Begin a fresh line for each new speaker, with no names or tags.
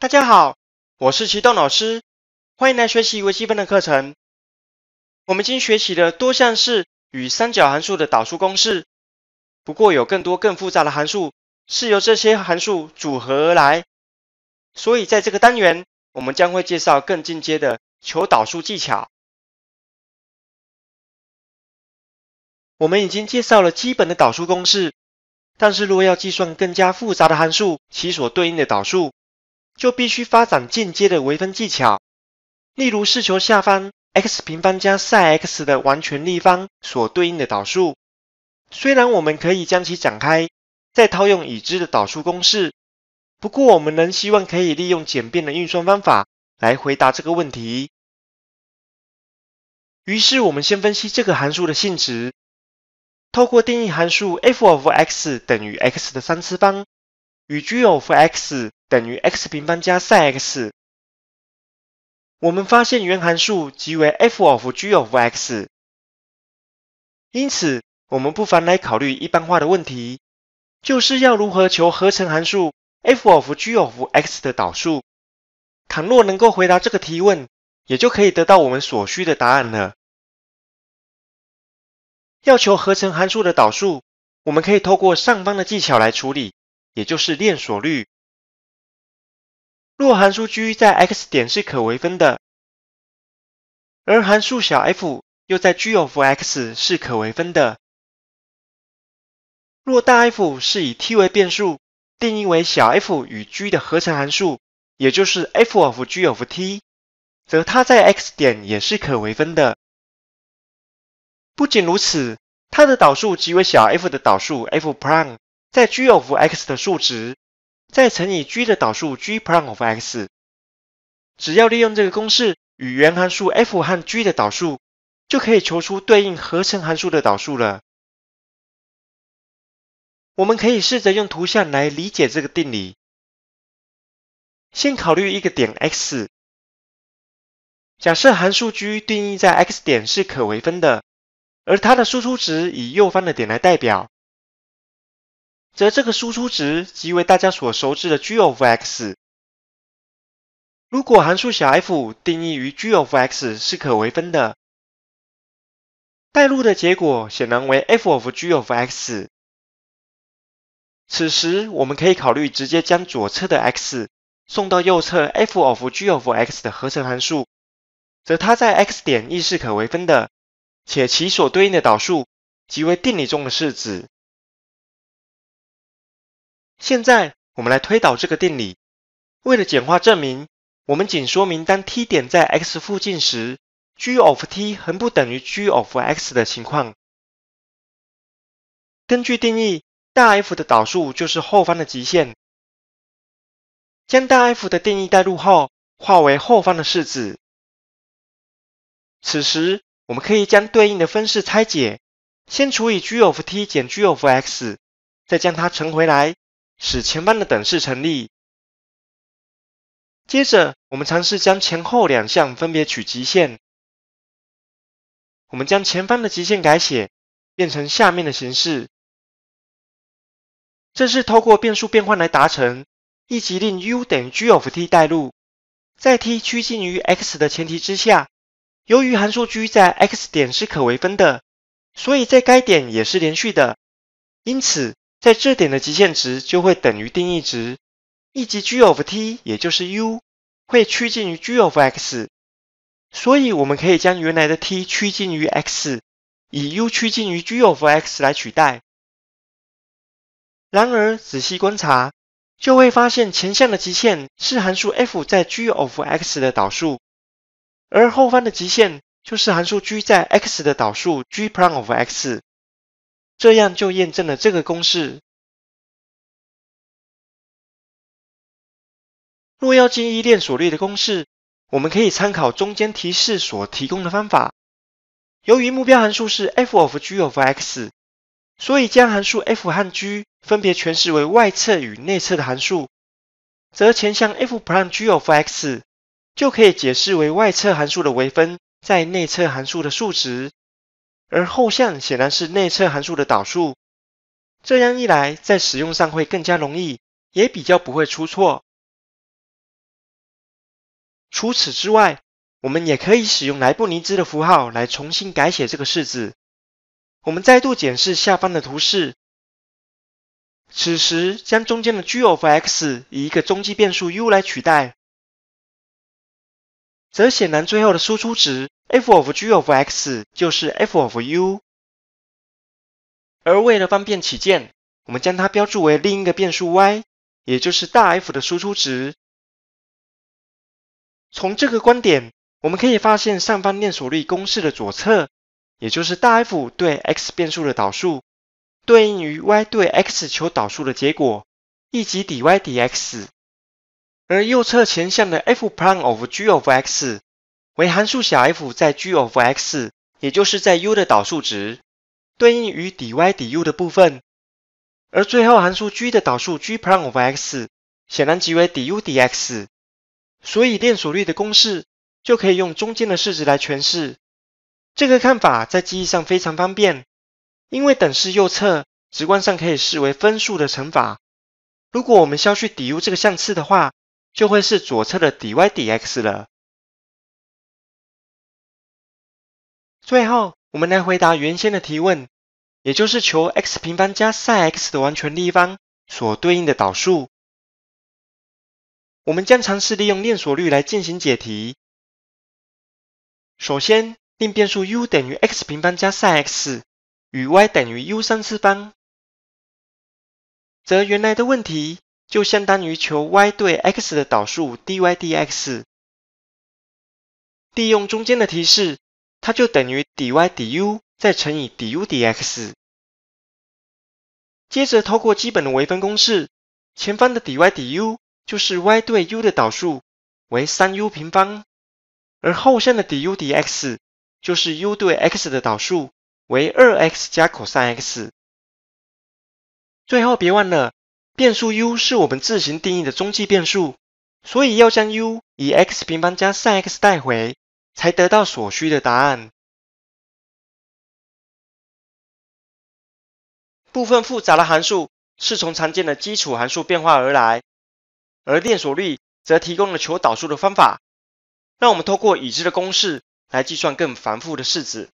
大家好，我是齐栋老师，欢迎来学习微积分的课程。我们已经学习了多项式与三角函数的导数公式，不过有更多更复杂的函数是由这些函数组合而来，所以在这个单元，我们将会介绍更进阶的求导数技巧。我们已经介绍了基本的导数公式，但是如果要计算更加复杂的函数，其所对应的导数。就必须发展间接的微分技巧，例如试球下方 x 平方加 sin x 的完全立方所对应的导数。虽然我们可以将其展开，再套用已知的导数公式，不过我们仍希望可以利用简便的运算方法来回答这个问题。于是我们先分析这个函数的性质，透过定义函数 f of x 等于 x 的三次方与 g of x。等于 x 平方加 sinx。我们发现原函数即为 f of g of x。因此，我们不妨来考虑一般化的问题，就是要如何求合成函数 f of g of x 的导数。倘若能够回答这个提问，也就可以得到我们所需的答案了。要求合成函数的导数，我们可以透过上方的技巧来处理，也就是链锁律。若函数 g 在 x 点是可微分的，而函数小 f 又在 g of x 是可微分的。若大 f 是以 t 为变数，定义为小 f 与 g 的合成函数，也就是 f of g of t，则它在 x 点也是可微分的。不仅如此，它的导数即为小 f 的导数 f prime 在 g of x 的数值。再乘以 g 的导数 g prime of x，只要利用这个公式与原函数 f 和 g 的导数，就可以求出对应合成函数的导数了。我们可以试着用图像来理解这个定理。先考虑一个点 x，假设函数 g 定义在 x 点是可微分的，而它的输出值以右方的点来代表。则这个输出值即为大家所熟知的 g of x。如果函数小 f 定义于 g of x 是可微分的，代入的结果显然为 f of g of x。此时，我们可以考虑直接将左侧的 x 送到右侧 f of g of x 的合成函数，则它在 x 点亦是可微分的，且其所对应的导数即为定理中的式子。现在我们来推导这个定理。为了简化证明，我们仅说明当 t 点在 x 附近时，g of t 恒不等于 g of x 的情况。根据定义，大 f 的导数就是后方的极限。将大 f 的定义代入后，化为后方的式子。此时，我们可以将对应的分式拆解，先除以 g of t 减 g of x，再将它乘回来。使前方的等式成立。接着，我们尝试将前后两项分别取极限。我们将前方的极限改写，变成下面的形式。这是透过变数变换来达成，一级令 u 等于 g of t 代入，在 t 趋近于 x 的前提之下，由于函数 g 在 x 点是可微分的，所以在该点也是连续的。因此，在这点的极限值就会等于定义值，一级 g of t，也就是 u，会趋近于 g of x，所以我们可以将原来的 t 趋近于 x，以 u 趋近于 g of x 来取代。然而，仔细观察就会发现前项的极限是函数 f 在 g of x 的导数，而后方的极限就是函数 g 在 x 的导数 g prime of x。这样就验证了这个公式。若要记忆链所列的公式，我们可以参考中间提示所提供的方法。由于目标函数是 f of g of x，所以将函数 f 和 g 分别诠释为外侧与内侧的函数，则前项 f plus g of x 就可以解释为外侧函数的微分在内侧函数的数值。而后项显然是内侧函数的导数，这样一来，在使用上会更加容易，也比较不会出错。除此之外，我们也可以使用莱布尼兹的符号来重新改写这个式子。我们再度检视下方的图示，此时将中间的 g of x 以一个中继变数 u 来取代。则显然，最后的输出值 f of g of x 就是 f of u，而为了方便起见，我们将它标注为另一个变数 y，也就是大 F 的输出值。从这个观点，我们可以发现，上方链索率公式的左侧，也就是大 F 对 x 变数的导数，对应于 y 对 x 求导数的结果，一级底 y dx。而右侧前项的 f prime of g of x 为函数小 f 在 g of x，也就是在 u 的导数值，对应于底 y 底 u 的部分。而最后函数 g 的导数 g prime of x 显然即为底 u d x，所以链锁率的公式就可以用中间的式子来诠释。这个看法在记忆上非常方便，因为等式右侧直观上可以视为分数的乘法。如果我们消去底 u 这个项次的话，就会是左侧的 dy dx 了。最后，我们来回答原先的提问，也就是求 x 平方加 sin x 的完全立方所对应的导数。我们将尝试利用链锁律来进行解题。首先，令变数 u 等于 x 平方加 sin x，与 y 等于 u 三次方，则原来的问题。就相当于求 y 对 x 的导数 dy/dx。利用中间的提示，它就等于 dy/du 再乘以 du/dx。接着透过基本的微分公式，前方的 dy/du 就是 y 对 u 的导数为 3u 平方，而后项的 du/dx 就是 u 对 x 的导数为 2x 加 cosx。最后别忘了。变数 u 是我们自行定义的中继变数，所以要将 u 以 x 平方加 n x 带回，才得到所需的答案。部分复杂的函数是从常见的基础函数变化而来，而链锁率则提供了求导数的方法，让我们透过已知的公式来计算更繁复的式子。